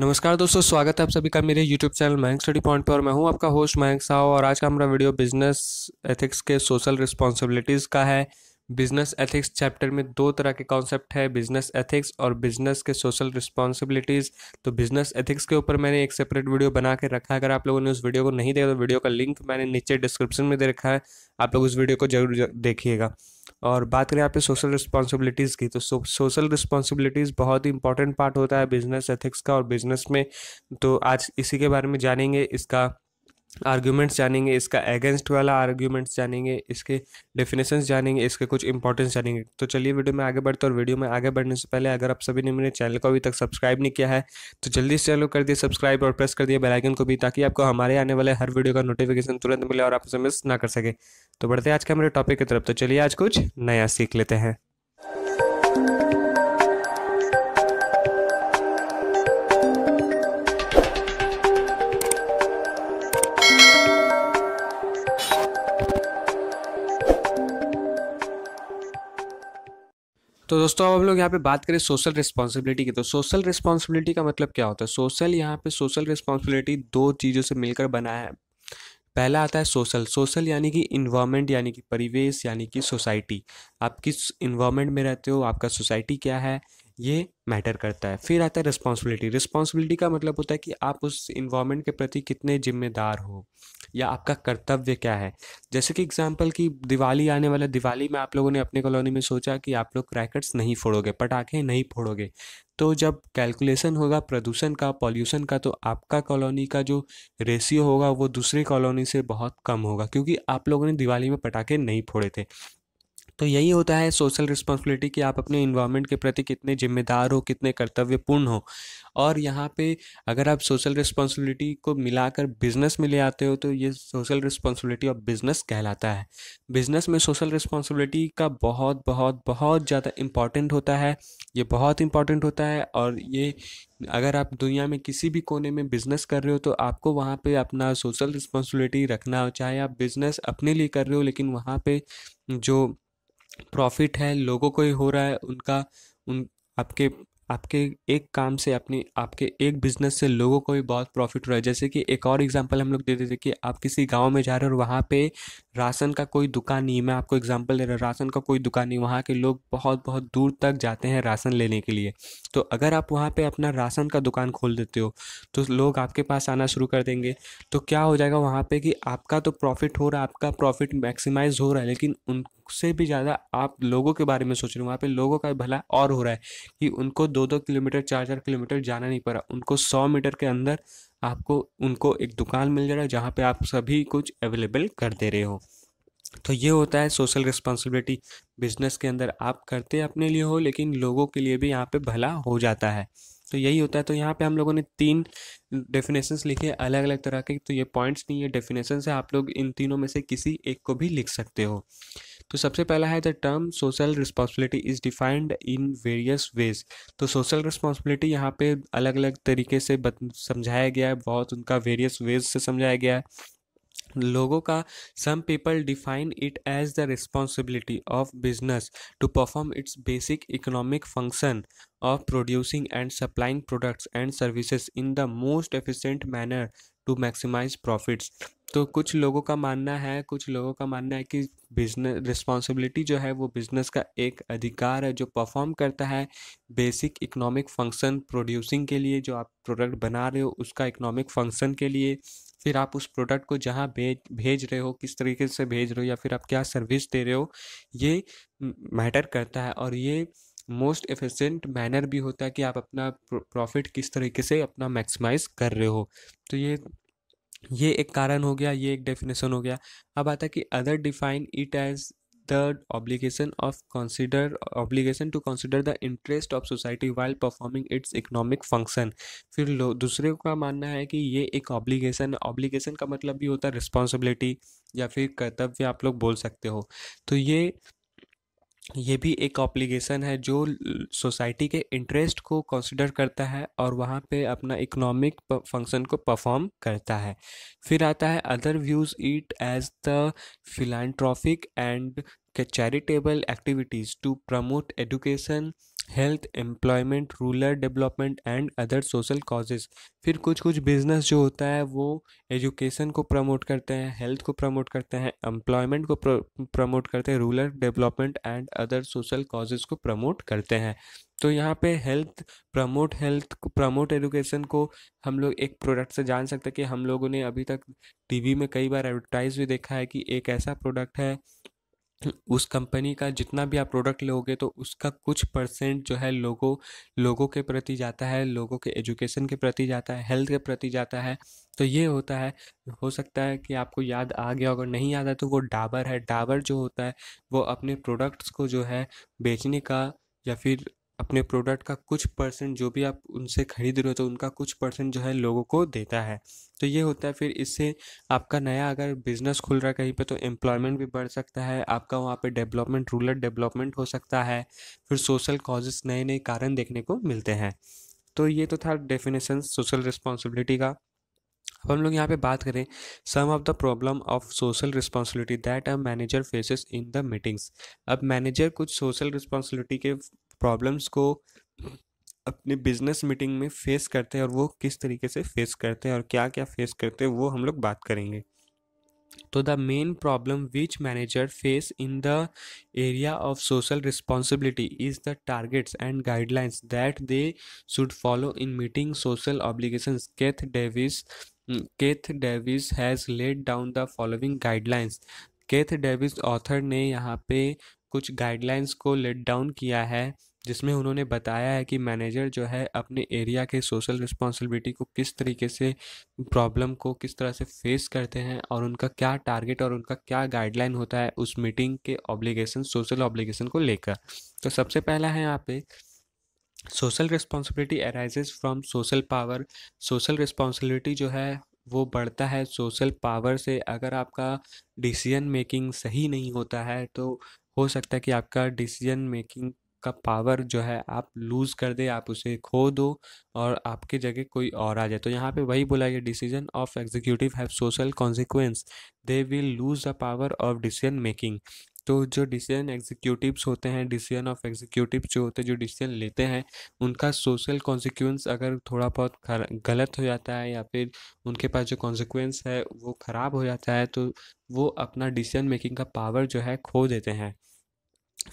नमस्कार दोस्तों स्वागत है आप सभी का मेरे यूट्यूब चैनल मैंग स्टडी पॉइंट पर और मैं हूं आपका होस्ट मैंग साहू और आज का हमारा वीडियो बिजनेस एथिक्स के सोशल रिस्पॉन्सिबिलिटीज़ का है बिजनेस एथिक्स चैप्टर में दो तरह के कॉन्सेप्ट है बिजनेस एथिक्स और बिजनेस के सोशल रिस्पॉन्सिबिलिटीज़ तो बिजनेस एथिक्स के ऊपर मैंने एक सेपरेट वीडियो बना के रखा है अगर आप लोगों ने उस वीडियो को नहीं देखा तो वीडियो का लिंक मैंने नीचे डिस्क्रिप्शन में दे रखा है आप लोग उस वीडियो को जरूर देखिएगा और बात करें यहाँ पे सोशल रिस्पॉन्सिबिलिटीज़ की तो सोशल रिस्पॉन्सिबिलिटीज़ बहुत ही इंपॉर्टेंट पार्ट होता है बिज़नेस एथिक्स का और बिज़नेस में तो आज इसी के बारे में जानेंगे इसका आर्ग्यूमेंट्स जानेंगे इसका अगेंस्ट वाला आर्ग्यूमेंट्स जानेंगे इसके डेफिनेशंस जानेंगे इसके कुछ इंपॉर्टेंस जानेंगे तो चलिए वीडियो में आगे बढ़ते और वीडियो में आगे बढ़ने से पहले अगर आप सभी ने मेरे चैनल को अभी तक सब्सक्राइब नहीं किया है तो जल्दी से चैनल कर दिए सब्सक्राइब और प्रेस कर दिए बेलाइकन को भी ताकि आपको हमारे आने वाले हर वीडियो का नोटिफिकेशन तुरंत मिले और आप उसे मिस ना कर सके तो बढ़ते आज के हमारे टॉपिक की तरफ तो चलिए आज कुछ नया सीख लेते हैं तो दोस्तों अब हम लोग यहाँ पे बात करें सोशल रिस्पॉन्सिबिलिटी की तो सोशल रिस्पॉन्सिबिलिटी का मतलब क्या होता है सोशल यहाँ पे सोशल रिस्पॉन्सिबिलिटी दो चीज़ों से मिलकर बना है पहला आता है सोशल सोशल यानी कि इन्वामेंट यानी कि परिवेश यानी कि सोसाइटी आप किस इन्वामेंट में रहते हो आपका सोसाइटी क्या है ये मैटर करता है फिर आता है रिस्पॉन्सिबिलिटी रिस्पॉन्सिबिलिटी का मतलब होता है कि आप उस इन्वामेंट के प्रति कितने जिम्मेदार हो या आपका कर्तव्य क्या है जैसे कि एग्जाम्पल की दिवाली आने वाला दिवाली में आप लोगों ने अपने कॉलोनी में सोचा कि आप लोग क्रैकर्स नहीं फोड़ोगे पटाखे नहीं फोड़ोगे तो जब कैलकुलेशन होगा प्रदूषण का पॉल्यूशन का तो आपका कॉलोनी का जो रेशियो होगा वो दूसरी कॉलोनी से बहुत कम होगा क्योंकि आप लोगों ने दिवाली में पटाखे नहीं फोड़े थे तो यही होता है सोशल रिस्पॉन्सिबिलिटी कि आप अपने इन्वायरमेंट के प्रति कितने जिम्मेदार हो कितने कर्तव्यपूर्ण हो और यहाँ पे अगर आप सोशल रिस्पॉन्सिबिलिटी को मिलाकर बिजनेस में ले आते हो तो ये सोशल रिस्पॉन्सिबिलिटी ऑफ बिजनेस कहलाता है बिजनेस में सोशल रिस्पॉन्सिबिलिटी का बहुत बहुत बहुत ज़्यादा इम्पॉर्टेंट होता है ये बहुत इम्पॉर्टेंट होता है और ये अगर आप दुनिया में किसी भी कोने में बिज़नेस कर रहे हो तो आपको वहाँ पे अपना सोशल रिस्पॉन्सिबिलिटी रखना चाहे आप बिज़नेस अपने लिए कर रहे हो लेकिन वहाँ पे जो प्रॉफिट है लोगों को ही हो रहा है उनका उन आपके आपके एक काम से अपनी आपके एक बिजनेस से लोगों को भी बहुत प्रॉफिट हो रहा है जैसे कि एक और एग्जांपल हम लोग दे देते कि आप किसी गांव में जा रहे हो और वहाँ पे राशन का कोई दुकान नहीं मैं आपको एग्जांपल दे रहा हूँ राशन का कोई दुकान नहीं वहाँ के लोग बहुत बहुत दूर तक जाते हैं राशन लेने के लिए तो अगर आप वहाँ पर अपना राशन का दुकान खोल देते हो तो लोग आपके पास आना शुरू कर देंगे तो क्या हो जाएगा वहाँ पर कि आपका तो प्रॉफिट हो रहा है आपका प्रॉफिट मैक्सिमाइज हो रहा है लेकिन उन से भी ज़्यादा आप लोगों के बारे में सोच रहे हो वहाँ पे लोगों का भला और हो रहा है कि उनको दो दो किलोमीटर चार चार किलोमीटर जाना नहीं पड़ा उनको सौ मीटर के अंदर आपको उनको एक दुकान मिल जा रहा है जहाँ पर आप सभी कुछ अवेलेबल कर दे रहे हो तो ये होता है सोशल रिस्पॉन्सिबिलिटी बिजनेस के अंदर आप करते अपने लिए हो लेकिन लोगों के लिए भी यहाँ पे भला हो जाता है तो यही होता है तो यहाँ पे हम लोगों ने तीन डेफिनेशंस लिखे अलग अलग तरह के तो ये पॉइंट्स नहीं है डेफिनेशन है आप लोग इन तीनों में से किसी एक को भी लिख सकते हो तो सबसे पहला है the term social responsibility is defined in various ways तो सोशल रिस्पॉन्सिबिलिटी यहाँ पे अलग अलग तरीके से समझाया गया है बहुत उनका वेरियस वेज से समझाया गया है लोगों का some people define it as the responsibility of business to perform its basic economic function of producing and supplying products and services in the most efficient manner to maximise profits तो कुछ लोगों का मानना है कुछ लोगों का मानना है कि बिजनेस रिस्पॉन्सिबिलिटी जो है वो बिजनेस का एक अधिकार है जो परफॉर्म करता है बेसिक इकोनॉमिक फंक्शन प्रोड्यूसिंग के लिए जो आप प्रोडक्ट बना रहे हो उसका इकोनॉमिक फंक्शन के लिए फिर आप उस प्रोडक्ट को जहाँ भेज भेज रहे हो किस तरीके से भेज रहे हो या फिर आप क्या सर्विस दे रहे हो ये मैटर करता है और ये मोस्ट एफिशिएंट मैनर भी होता है कि आप अपना प्रॉफिट किस तरीके से अपना मैक्सिमाइज कर रहे हो तो ये ये एक कारण हो गया ये एक डेफिनेशन हो गया अब आता है कि other define it as the obligation of consider obligation to consider the interest of society while performing its economic function फिर दूसरे का मानना है कि ये एक ऑब्लिगेशन ऑब्लिगेशन का मतलब भी होता है रिस्पॉन्सिबिलिटी या फिर कर्तव्य आप लोग बोल सकते हो तो ये ये भी एक ऑप्लीगेशन है जो सोसाइटी के इंटरेस्ट को कंसिडर करता है और वहाँ पे अपना इकोनॉमिक फंक्शन को परफॉर्म करता है फिर आता है other views it as the philanthropic and charitable activities to promote education health employment rural development and other social causes फिर कुछ कुछ बिजनेस जो होता है वो एजुकेशन को प्रमोट करते हैं हेल्थ को प्रमोट करते हैं एम्प्लॉयमेंट को प्रमोट करते हैं rural development and other social causes को प्रमोट करते हैं तो यहाँ पे health promote health promote education को हम लोग एक प्रोडक्ट से जान सकते हैं कि हम लोगों ने अभी तक टीवी में कई बार एडवर्टाइज भी देखा है कि एक ऐसा प्रोडक्ट है उस कंपनी का जितना भी आप प्रोडक्ट लोगे तो उसका कुछ परसेंट जो है लोगों लोगों के प्रति जाता है लोगों के एजुकेशन के प्रति जाता है हेल्थ के प्रति जाता है तो ये होता है हो सकता है कि आपको याद आ गया अगर नहीं याद आया तो वो डाबर है डाबर जो होता है वो अपने प्रोडक्ट्स को जो है बेचने का या फिर अपने प्रोडक्ट का कुछ परसेंट जो भी आप उनसे ख़रीद रहे हो तो उनका कुछ परसेंट जो है लोगों को देता है तो ये होता है फिर इससे आपका नया अगर बिज़नेस खुल रहा है कहीं पे तो एम्प्लॉयमेंट भी बढ़ सकता है आपका वहाँ पे डेवलपमेंट रूरल डेवलपमेंट हो सकता है फिर सोशल कॉजेस नए नए कारण देखने को मिलते हैं तो ये तो था डेफिनेशन सोशल रिस्पॉन्सिबिलिटी का अब हम लोग यहाँ पे बात करें some of the problem of social responsibility that a manager faces in the meetings अब मैनेजर कुछ सोशल रिस्पॉन्सिबिलिटी के प्रॉब्लम्स को अपने बिजनेस मीटिंग में फेस करते हैं और वो किस तरीके से फेस करते हैं और क्या क्या फेस करते हैं वो हम लोग बात करेंगे तो the main problem which manager face in the area of social responsibility is the targets and guidelines that they should follow in meeting social obligation Keith Davis Keith Davis has laid down the following guidelines Keith Davis author ने यहाँ पे कुछ guidelines को let down किया है जिसमें उन्होंने बताया है कि मैनेजर जो है अपने एरिया के सोशल रिस्पॉन्सिबिलिटी को किस तरीके से प्रॉब्लम को किस तरह से फेस करते हैं और उनका क्या टारगेट और उनका क्या गाइडलाइन होता है उस मीटिंग के ऑब्लिगेशन सोशल ऑब्लिगेशन को लेकर तो सबसे पहला है यहाँ पे social responsibility arises from social power social responsibility जो है वो बढ़ता है सोशल पावर से अगर आपका डिसीजन मेकिंग सही नहीं होता है तो हो सकता है कि आपका डिसीजन मेकिंग आपका पावर जो है आप लूज़ कर दे आप उसे खो दो और आपके जगह कोई और आ जाए तो यहाँ पे वही बोला गया decision of executive have social consequence they will lose the power of decision making तो जो डिसीजन एग्जीक्यूटिव्स होते हैं डिसीजन ऑफ एग्जीक्यूटिव जो होते हैं जो डिसीजन लेते हैं उनका सोशल कॉन्सिक्वेंस अगर थोड़ा बहुत गलत हो जाता है या फिर उनके पास जो कॉन्सिक्वेंस है वो ख़राब हो जाता है तो वो अपना डिसीजन मेकिंग का पावर जो है खो देते हैं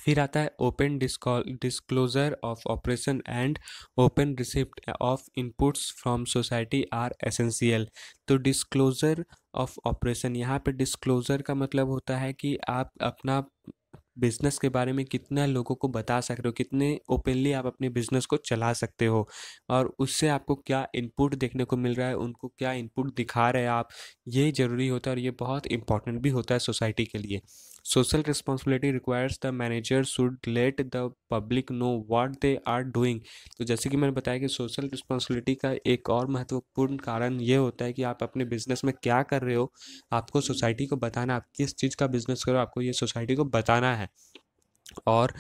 फिर आता है open disclosure of operation and open receipt of inputs from society are essential तो डिस्क्लोज़र ऑफ ऑपरेशन यहाँ पे डिस्क्लोज़र का मतलब होता है कि आप अपना बिजनेस के बारे में कितना लोगों को बता सक रहे हो कितने ओपनली आप अपने बिजनेस को चला सकते हो और उससे आपको क्या इनपुट देखने को मिल रहा है उनको क्या इनपुट दिखा रहे हैं आप ये ज़रूरी होता है और ये बहुत इंपॉर्टेंट भी होता है सोसाइटी के लिए social responsibility requires the manager should let the public know what they are doing तो जैसे कि मैंने बताया कि सोशल रिस्पॉन्सिबिलिटी का एक और महत्वपूर्ण कारण ये होता है कि आप अपने बिजनेस में क्या कर रहे हो आपको सोसाइटी को बताना आप किस चीज़ का बिजनेस करो आपको ये सोसाइटी को बताना है और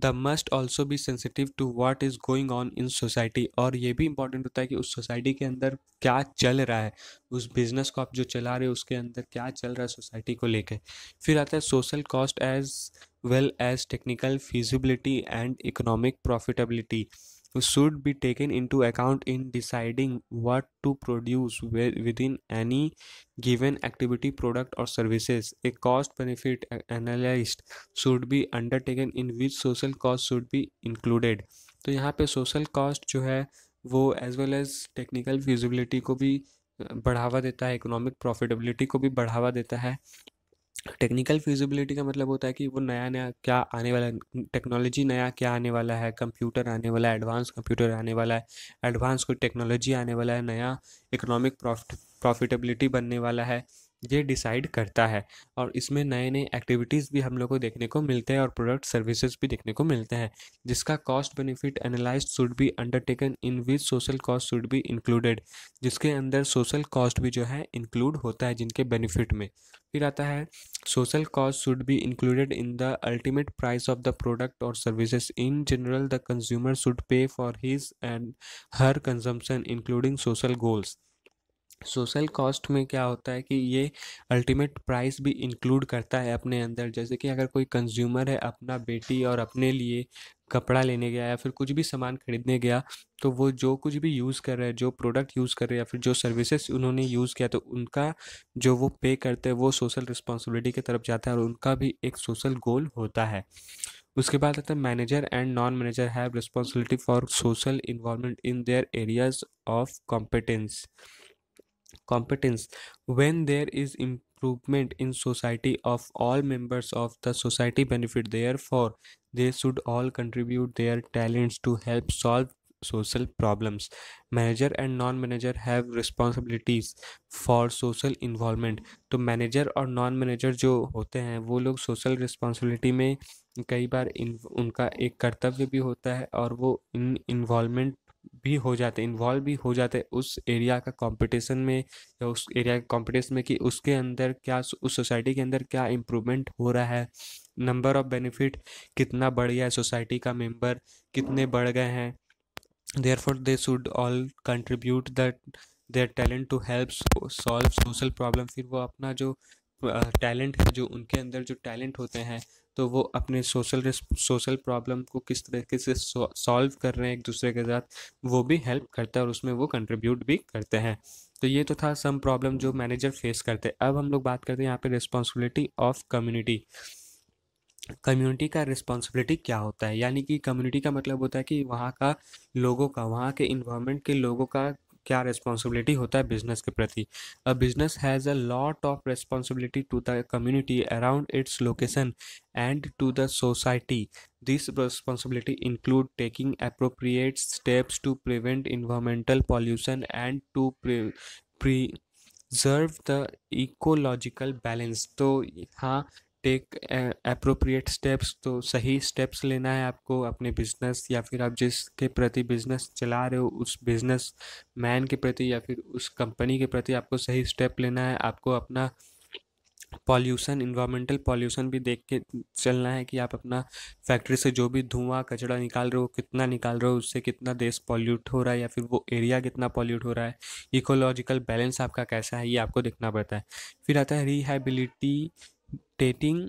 the must also be sensitive to what is going on in society और ये भी इंपॉर्टेंट होता है कि उस सोसाइटी के अंदर क्या चल रहा है उस बिज़नेस को आप जो चला रहे हो उसके अंदर क्या चल रहा है सोसाइटी को लेकर फिर आता है social cost as well as technical feasibility and economic profitability should be taken into account in deciding what to produce within any given activity product or services a cost benefit analysis should be undertaken in which social cost should be included तो यहाँ पे social cost जो है वो as well as technical feasibility को भी बढ़ावा देता है इकोनॉमिक प्रॉफिटेबिलिटी को भी बढ़ावा देता है टेक्निकल फिजिबिलिटी का मतलब होता है कि वो नया नया क्या आने वाला है टेक्नोलॉजी नया क्या आने वाला है कंप्यूटर आने वाला है एडवांस कंप्यूटर आने वाला है एडवांस कोई टेक्नोलॉजी आने वाला है नया इकोनॉमिक प्रॉफिट प्रॉफिटेबिलिटी बनने वाला है ये डिसाइड करता है और इसमें नए नए एक्टिविटीज़ भी हम लोग को देखने को मिलते हैं और प्रोडक्ट सर्विसेज भी देखने को मिलते हैं जिसका cost benefit analyse should be undertaken in which social cost should be included जिसके अंदर सोशल कॉस्ट भी जो है इंक्लूड होता है जिनके बेनिफिट में फिर आता है social cost should be included in the ultimate price of the product और services in general the consumer should pay for his and her consumption including social goals social cost में क्या होता है कि ये अल्टीमेट प्राइस भी include करता है अपने अंदर जैसे कि अगर कोई कंज्यूमर है अपना बेटी और अपने लिए कपड़ा लेने गया या फिर कुछ भी सामान खरीदने गया तो वो जो कुछ भी यूज़ कर रहे हैं जो प्रोडक्ट यूज़ कर रहे हैं या फिर जो सर्विसेज उन्होंने यूज़ किया तो उनका जो वो पे करते हैं वो सोशल रिस्पॉन्सिबिलिटी की तरफ जाता है और उनका भी एक सोशल गोल होता है उसके बाद आता है manager and non manager have responsibility for social involvement in their areas of competence competence when there is improvement in society of all members of the society benefit therefore they should all contribute their talents to help solve social problems manager and non manager have responsibilities for social involvement तो manager और non manager जो होते हैं वो लोग social responsibility में कई बार उनका एक कर्तव्य भी होता है और वो इन इन्वॉलमेंट भी हो जाते इन्वॉल्व भी हो जाते उस एरिया का कंपटीशन में या उस एरिया के कंपटीशन में कि उसके अंदर क्या उस सोसाइटी के अंदर क्या इम्प्रूवमेंट हो रहा है नंबर ऑफ़ बेनिफिट कितना बढ़ गया है सोसाइटी का मेंबर कितने बढ़ गए हैं therefore they should all contribute that their talent to help solve social problem फिर वो अपना जो टैलेंट है जो उनके अंदर जो टैलेंट होते हैं तो वो अपने सोशल सोशल प्रॉब्लम को किस तरीके से सॉल्व कर रहे हैं एक दूसरे के साथ वो भी हेल्प करता है और उसमें वो कंट्रीब्यूट भी करते हैं तो ये तो था सम प्रॉब्लम जो मैनेजर फेस करते हैं अब हम लोग बात करते हैं यहाँ पे रिस्पॉन्सिबिलिटी ऑफ कम्युनिटी कम्युनिटी का रिस्पॉन्सिबिलिटी क्या होता है यानी कि कम्युनिटी का मतलब होता है कि वहाँ का लोगों का वहाँ के इन्वायरमेंट के लोगों का क्या रिस्पॉन्सिबिलिटी होता है बिजनेस के प्रति a business has a lot of responsibility to the community around its location and to the society this responsibility include taking appropriate steps to prevent environmental pollution and to preserve the ecological balance तो हाँ take appropriate steps तो सही steps लेना है आपको अपने business या फिर आप जिसके प्रति बिजनेस चला रहे हो उस बिजनेस मैन के प्रति या फिर उस कंपनी के प्रति आपको सही स्टेप लेना है आपको अपना पॉल्यूशन इन्वामेंटल पॉल्यूशन भी देख के चलना है कि आप अपना फैक्ट्री से जो भी धुआं कचरा निकाल रहे हो कितना निकाल रहे हो उससे कितना देश पॉल्यूट हो रहा है या फिर वो एरिया कितना पॉल्यूट हो रहा है इकोलॉजिकल बैलेंस आपका कैसा है ये आपको देखना पड़ता है फिर आता है rehabilitating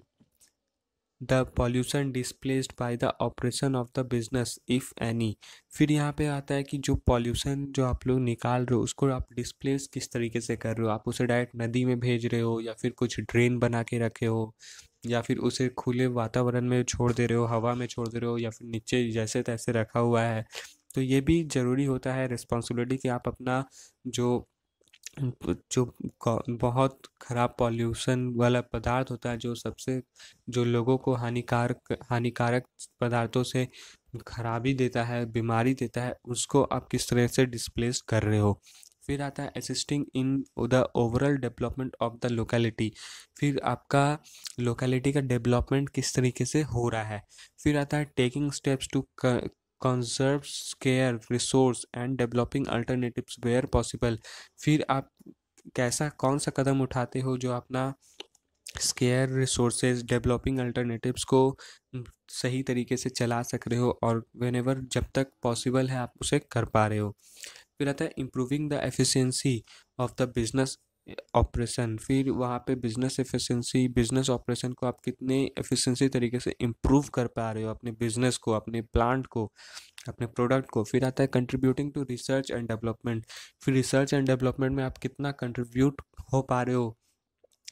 the pollution displaced by the operation of the business if any फिर यहाँ पे आता है कि जो पॉल्यूशन जो आप लोग निकाल रहे हो उसको आप डिस्प्लेस किस तरीके से कर रहे हो आप उसे डायरेक्ट नदी में भेज रहे हो या फिर कुछ ड्रेन बना के रखे हो या फिर उसे खुले वातावरण में छोड़ दे रहे हो हवा में छोड़ दे रहे हो या फिर नीचे जैसे तैसे रखा हुआ है तो ये भी ज़रूरी होता है रिस्पॉन्सिबिलिटी कि आप अपना जो जो बहुत खराब पॉल्यूशन वाला पदार्थ होता है जो सबसे जो लोगों को हानिकारक हानिकारक पदार्थों से खराबी देता है बीमारी देता है उसको आप किस तरह से डिस्प्लेस कर रहे हो फिर आता है assisting in the overall development of the locality फिर आपका लोकेलिटी का डेवलपमेंट किस तरीके से हो रहा है फिर आता है taking steps to conserve scarce resource and developing alternatives where possible फिर आप कैसा कौन सा कदम उठाते हो जो अपना स्केयर रिसोर्सेज डेवलपिंग अल्टरनेटिव्स को सही तरीके से चला सक रहे हो और वेन एवर जब तक पॉसिबल है आप उसे कर पा रहे हो फिर आता है improving the efficiency of the business operation फिर वहाँ पे बिजनेस एफिशिएंसी बिजनेस ऑपरेशन को आप कितने एफिशिएंसी तरीके से इम्प्रूव कर पा रहे हो अपने बिजनेस को अपने प्लांट को अपने प्रोडक्ट को फिर आता है contributing to research and development फिर रिसर्च एंड डेवलपमेंट में आप कितना कंट्रीब्यूट हो पा रहे हो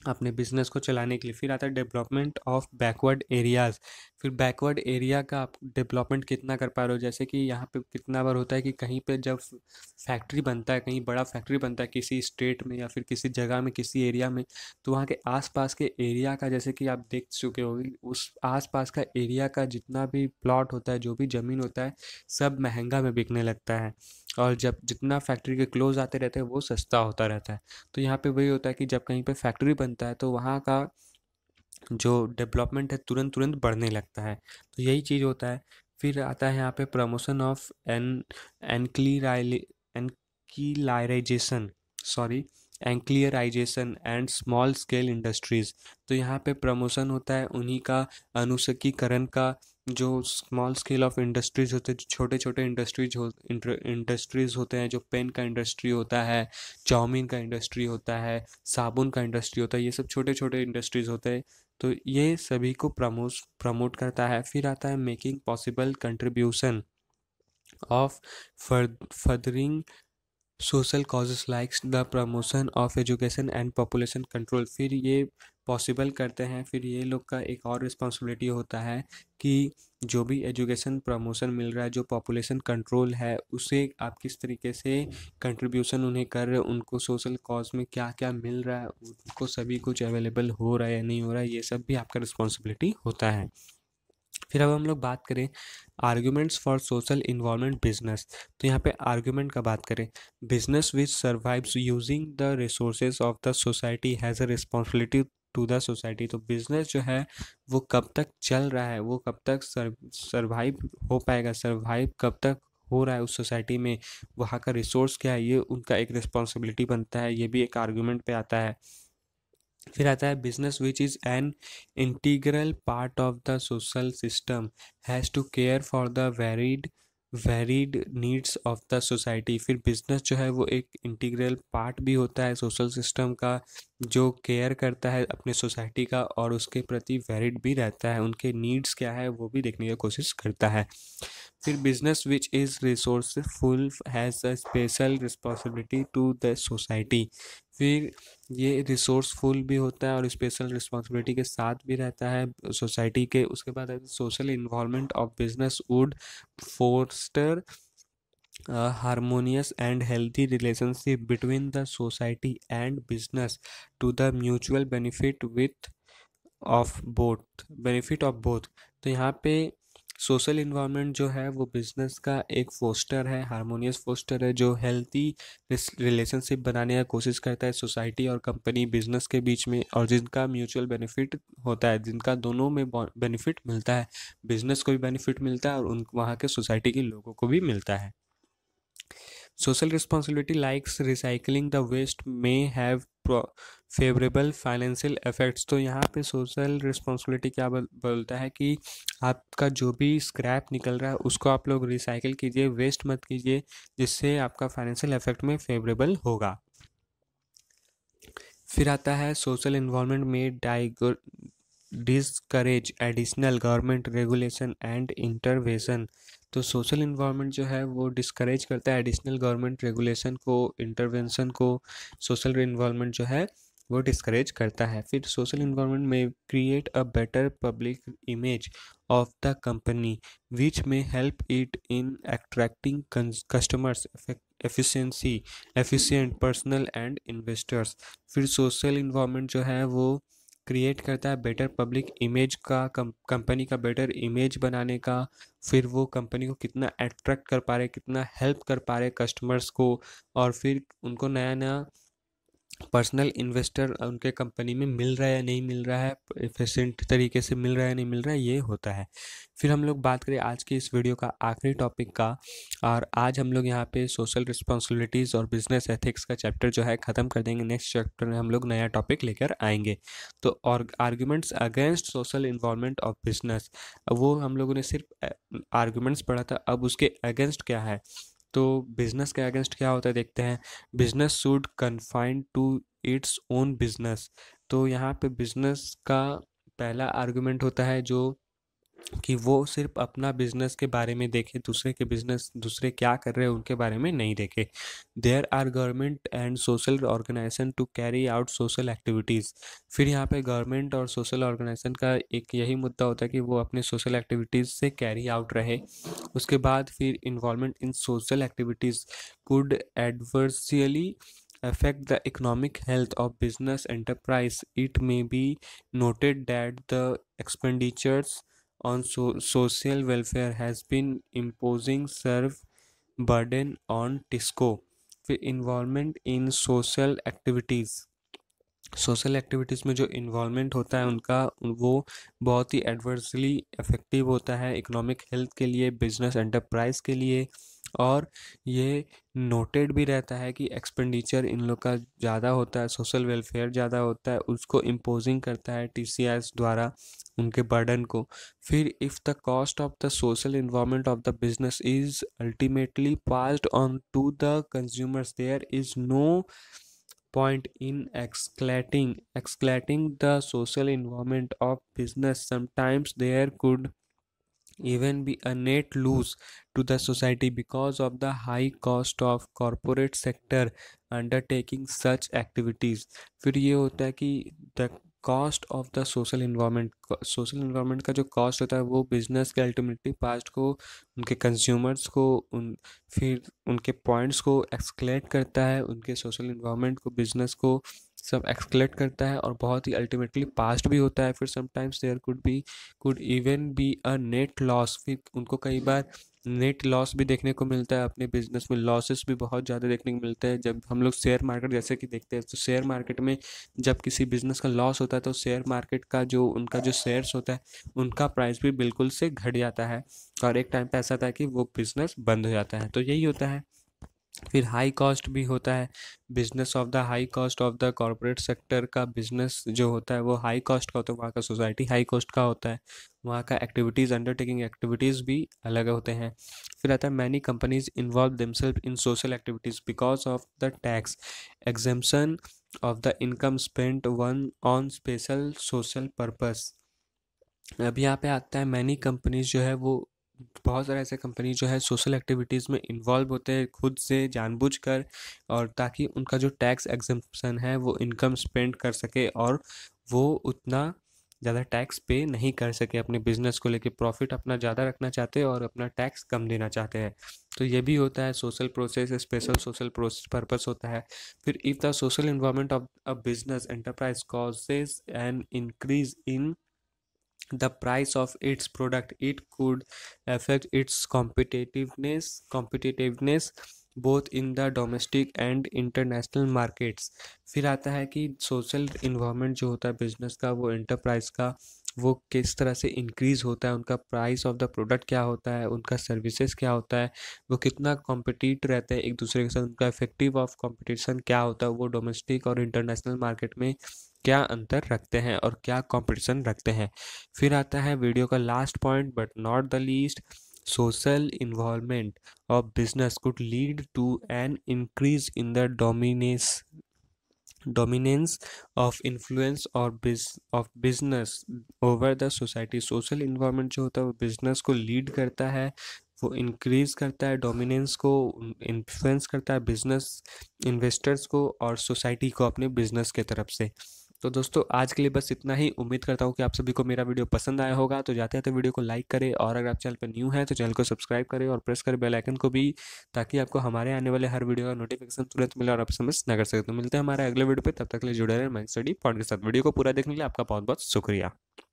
अपने बिजनेस को चलाने के लिए फिर आता है डेवलपमेंट ऑफ बैकवर्ड एरियाज़ फिर बैकवर्ड एरिया का आप डेवलपमेंट कितना कर पा रहे हो जैसे कि यहाँ पे कितना बार होता है कि कहीं पे जब फैक्ट्री बनता है कहीं बड़ा फैक्ट्री बनता है किसी स्टेट में या फिर किसी जगह में किसी एरिया में तो वहाँ के आसपास के एरिया का जैसे कि आप देख चुके होंगे उस आसपास का एरिया का जितना भी प्लॉट होता है जो भी ज़मीन होता है सब महंगा में बिकने लगता है और जब जितना फैक्ट्री के क्लोज आते रहते हैं वो सस्ता होता रहता है तो यहाँ पे वही होता है कि जब कहीं पे फैक्ट्री बनता है तो वहाँ का जो डेवलपमेंट है तुरंत तुरंत बढ़ने लगता है तो यही चीज़ होता है फिर आता है यहाँ पे promotion of an ancillarily ancillarisation sorry ancillarisation and small scale industries तो यहाँ पे प्रमोशन होता है उन्हीं का अनुसकीकरण का जो स्मॉल स्केल ऑफ इंडस्ट्रीज होते हैं छोटे छोटे इंडस्ट्रीज हो इंडस्ट्रीज होते हैं जो पेन का इंडस्ट्री होता है चाउमीन का इंडस्ट्री होता है साबुन का इंडस्ट्री होता है ये सब छोटे छोटे इंडस्ट्रीज होते हैं तो ये सभी को प्रमोस प्रमोट करता है फिर आता है making possible contribution of furthering social causes likes the promotion of education and population control फिर ये पॉसिबल करते हैं फिर ये लोग का एक और रिस्पॉन्सिबिलिटी होता है कि जो भी एजुकेशन प्रमोशन मिल रहा है जो पॉपुलेशन कंट्रोल है उसे आप किस तरीके से कंट्रीब्यूशन उन्हें कर रहे हो उनको सोशल कॉज में क्या क्या मिल रहा है उनको सभी कुछ अवेलेबल हो रहा है या नहीं हो रहा है ये सब भी आपका रिस्पॉन्सिबिलिटी होता है फिर अब हम लोग बात करें arguments for social involvement business तो यहाँ पे आर्ग्यूमेंट का बात करें business which survives using the resources of the society has a responsibility to the society तो बिज़नेस जो है वो कब तक चल रहा है वो कब तक सर सर्वाइव हो पाएगा सर्वाइव कब तक हो रहा है उस सोसाइटी में वहाँ का रिसोर्स क्या है ये उनका एक रिस्पॉन्सिबिलिटी बनता है ये भी एक आर्गूमेंट पे आता है फिर आता है business which is an integral part of the social system has to care for the varied varied needs of the society फिर बिजनेस जो है वो एक इंटीग्रल पार्ट भी होता है सोशल सिस्टम का जो केयर करता है अपने सोसाइटी का और उसके प्रति वेरीड भी रहता है उनके नीड्स क्या है वो भी देखने की कोशिश करता है फिर business which is resourceful has a special responsibility to the society फिर ये रिसोर्सफुल भी होता है और स्पेशल रिस्पॉन्सिबिलिटी के साथ भी रहता है सोसाइटी के उसके बाद आता social involvement of business would foster harmonious and healthy relationship between the society and business to the mutual benefit with of both benefit of both तो यहाँ पे सोशल इन्वायरमेंट जो है वो बिज़नेस का एक फोस्टर है हारमोनियस फोस्टर है जो हेल्थी रिलेशनशिप बनाने का कोशिश करता है सोसाइटी और कंपनी बिजनेस के बीच में और जिनका म्यूचुअल बेनिफिट होता है जिनका दोनों में बेनिफिट मिलता है बिजनेस को भी बेनिफिट मिलता है और उन वहाँ के सोसाइटी के लोगों को भी मिलता है social responsibility likes recycling the waste may have favourable financial effects तो यहाँ पे सोशल रिस्पॉन्सिबिलिटी क्या बोलता है कि आपका जो भी स्क्रैप निकल रहा है उसको आप लोग रिसाइकिल कीजिए वेस्ट मत कीजिए जिससे आपका फाइनेंशियल इफेक्ट में फेवरेबल होगा फिर आता है सोशल इन्वायरमेंट में डाइगो discourage additional government regulation and intervention तो सोशल इन्वायरमेंट जो है वो डिस्करेज करता है एडिशनल गवर्नमेंट रेगुलेशन को इंटरवेंशन को सोशल इन्वायरमेंट जो है वो डिस्करेज करता है फिर सोशल इन्वायरमेंट में create a better public image of the company which may help it in attracting customers efficiency efficient personnel and investors फिर सोशल इन्वायरमेंट जो है वो क्रिएट करता है बेटर पब्लिक इमेज का कंपनी का बेटर इमेज बनाने का फिर वो कंपनी को कितना अट्रैक्ट कर पा रहे कितना हेल्प कर पा रहे कस्टमर्स को और फिर उनको नया नया पर्सनल इन्वेस्टर उनके कंपनी में मिल रहा है या नहीं मिल रहा है एफिशेंट तरीके से मिल रहा है या नहीं मिल रहा है ये होता है फिर हम लोग बात करें आज के इस वीडियो का आखिरी टॉपिक का और आज हम लोग यहाँ पे सोशल रिस्पॉन्सिबिलिटीज़ और बिजनेस एथिक्स का चैप्टर जो है ख़त्म कर देंगे नेक्स्ट चैप्टर में हम लोग नया टॉपिक लेकर आएंगे तो और arguments against social involvement of business वो हम लोगों ने सिर्फ आर्ग्यूमेंट्स पढ़ा था अब उसके अगेंस्ट क्या है तो बिज़नेस के अगेंस्ट क्या होता है देखते हैं business should confined to its own business तो यहाँ पे बिज़नेस का पहला आर्गुमेंट होता है जो कि वो सिर्फ अपना बिजनेस के बारे में देखें दूसरे के बिजनेस दूसरे क्या कर रहे हैं उनके बारे में नहीं देखें there are government and social organisation to carry out social activities फिर यहाँ पे गवर्नमेंट और सोशल ऑर्गेनाइजेशन का एक यही मुद्दा होता है कि वो अपने सोशल एक्टिविटीज़ से कैरी आउट रहे उसके बाद फिर involvement in social activities could adversely affect the economic health of business enterprise it may be noted that the expenditures on so- social welfare has been imposing serve burden on TISCO फिर involvement in social activities social activities में जो involvement होता है उनका वो बहुत ही adversely effective होता है इकोनॉमिक हेल्थ के लिए बिजनेस एंटरप्राइज के लिए और ये नोटेड भी रहता है कि एक्सपेंडिचर इन लोग का ज़्यादा होता है सोशल वेलफेयर ज़्यादा होता है उसको इम्पोजिंग करता है टी द्वारा उनके बर्डन को फिर if the cost of the social involvement of the business is ultimately passed on to the consumers there is no point in escalating escalating the social involvement of business sometimes there could even be a net loss to the society because of the high cost of corporate sector undertaking such activities फिर ये होता है कि the cost of the social environment social environment का जो cost होता है वो बिजनेस के अल्टीमेटली पास्ट को उनके कंज्यूमर्स को उन फिर उनके पॉइंट्स को एक्सकलेट करता है उनके सोशल इन्वायरमेंट को बिजनेस को सब एक्सकलेट करता है और बहुत ही अल्टीमेटली पास्ट भी होता है फिर sometimes there could be could even be a net loss फिर उनको कई बार नेट लॉस भी देखने को मिलता है अपने बिजनेस में लॉसेस भी बहुत ज़्यादा देखने को मिलते हैं जब हम लोग शेयर मार्केट जैसे कि देखते हैं तो शेयर मार्केट में जब किसी बिजनेस का लॉस होता है तो शेयर मार्केट का जो उनका जो शेयर्स होता है उनका प्राइस भी बिल्कुल से घट जाता है और एक टाइम पर ऐसा था कि वो बिज़नेस बंद हो जाता है तो यही होता है फिर हाई कॉस्ट भी होता है business of the high cost of the corporate sector का बिजनेस जो होता है वो हाई कॉस्ट का होता है वहाँ का सोसाइटी हाई कॉस्ट का होता है वहाँ का एक्टिविटीज़ अंडरटेकिंग एक्टिविटीज़ भी अलग होते हैं फिर आता है many companies involve themselves in social activities because of the tax exemption of the income spent one on special social purpose अब यहाँ पे आता है मैनी कंपनीज जो है वो बहुत सारे ऐसे कंपनी जो है सोशल एक्टिविटीज़ में इन्वॉल्व होते हैं खुद से जानबूझ कर और ताकि उनका जो टैक्स एग्जम्पन है वो इनकम स्पेंड कर सके और वो उतना ज़्यादा टैक्स पे नहीं कर सके अपने बिजनेस को लेके प्रॉफिट अपना ज़्यादा रखना चाहते हैं और अपना टैक्स कम देना चाहते हैं तो ये भी होता है social process special social process purpose होता है फिर if the social environment of a business enterprise causes and increase in the price of its product it could affect its competitiveness competitiveness both in the domestic and international markets फिर आता है कि social environment जो होता है business का वो enterprise का वो किस तरह से इंक्रीज़ होता है उनका प्राइस ऑफ द प्रोडक्ट क्या होता है उनका सर्विसेज क्या होता है वो कितना कॉम्पिटिट रहते हैं एक दूसरे के साथ उनका इफेक्टिव ऑफ कॉम्पिटिशन क्या होता है वो डोमेस्टिक और इंटरनेशनल मार्केट में क्या अंतर रखते हैं और क्या कंपटीशन रखते हैं फिर आता है वीडियो का last point but not the least social involvement of business could lead to an increase in the dominance dominance of influence और of business over the society social involvement जो होता है वो बिजनेस को लीड करता है वो इंक्रीज करता है डोमिनेंस को इन्फ्लुएंस करता है बिजनेस इन्वेस्टर्स को और सोसाइटी को अपने बिजनेस के तरफ से तो दोस्तों आज के लिए बस इतना ही उम्मीद करता हूँ कि आप सभी को मेरा वीडियो पसंद आया होगा तो जाते जाते तो वीडियो को लाइक करें और अगर आप चैनल पर न्यू हैं तो चैनल को सब्सक्राइब करें और प्रेस करें बेल आइकन को भी ताकि आपको हमारे आने वाले हर वीडियो का नोटिफिकेशन तुरंत मिले और आप समझ न कर सकते तो मिलते हैं हमारे अगले वीडियो पर तब तक के लिए जुड़े रहे माइंड स्टडी पॉइंट के साथ वीडियो को पूरा देखने के लिए आपका बहुत बहुत शुक्रिया